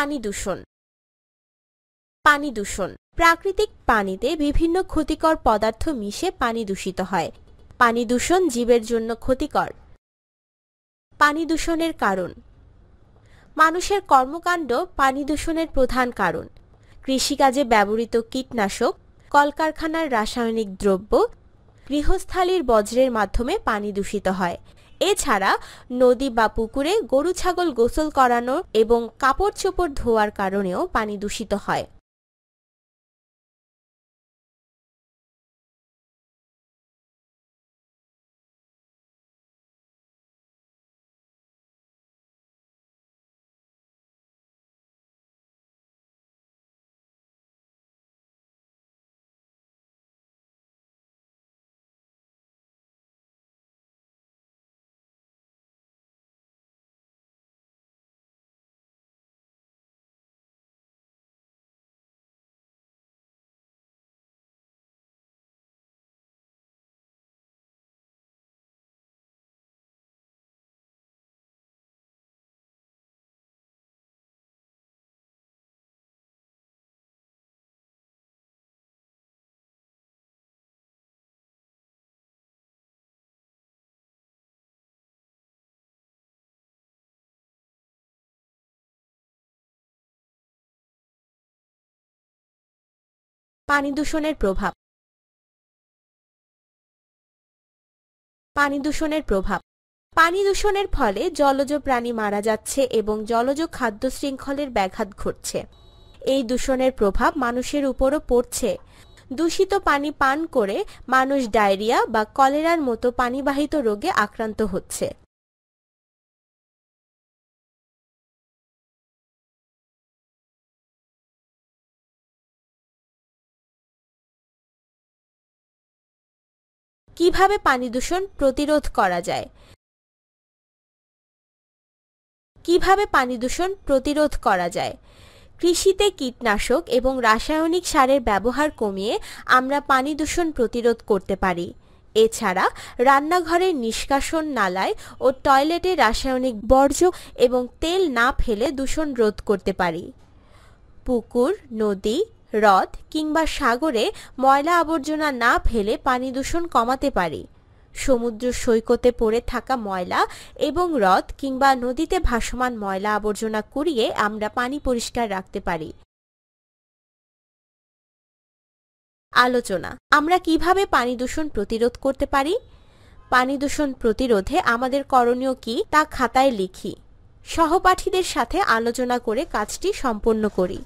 পানি দূষণ পানি দূষণ প্রাকৃতিক পানিতে বিভিন্ন ক্ষতিকর পদার্থ মিশে পানি দূষিত হয় পানি দূষণ জীবের জন্য ক্ষতিকর পানি দূষণের কারণ মানুষের কর্মকাণ্ড পানি দূষণের প্রধান কারণ কৃষিকাজে ব্যবহৃত কীটনাশক কলকারখানার রাসায়নিক দ্রব্য গৃহস্থালির বজ্রের মাধ্যমে পানি দূষিত হয় এছাড়া নদী বা পুকুরে গরু ছাগল গোসল করানো এবং কাপড় চোপড় ধোয়ার কারণেও পানি দূষিত হয় পানি দূষণের প্রভাব পানি দূষণের প্রভাব পানি দূষণের ফলে জলজ প্রাণী মারা যাচ্ছে এবং জলজ খাদ্য শৃঙ্খলের ব্যাঘাত ঘটছে এই দূষণের প্রভাব মানুষের উপরও পড়ছে দূষিত পানি পান করে মানুষ ডায়রিয়া বা কলেরার মতো পানিবাহিত রোগে আক্রান্ত হচ্ছে কিভাবে পানি দূষণ প্রতিরোধ করা যায় কিভাবে পানি দূষণ প্রতিরোধ করা যায় কৃষিতে কীটনাশক এবং রাসায়নিক সারের ব্যবহার কমিয়ে আমরা পানি দূষণ প্রতিরোধ করতে পারি এছাড়া রান্নাঘরের নিষ্কাশন নালায় ও টয়লেটে রাসায়নিক বর্জ্য এবং তেল না ফেলে দূষণ রোধ করতে পারি পুকুর নদী হ্রদ কিংবা সাগরে ময়লা আবর্জনা না ফেলে পানি দূষণ কমাতে পারি সমুদ্র সৈকতে পড়ে থাকা ময়লা এবং হ্রদ কিংবা নদীতে ভাসমান ময়লা আবর্জনা কুড়িয়ে আমরা পানি পরিষ্কার রাখতে পারি আলোচনা আমরা কিভাবে পানি দূষণ প্রতিরোধ করতে পারি পানি দূষণ প্রতিরোধে আমাদের করণীয় কি তা খাতায় লিখি সহপাঠীদের সাথে আলোচনা করে কাজটি সম্পন্ন করি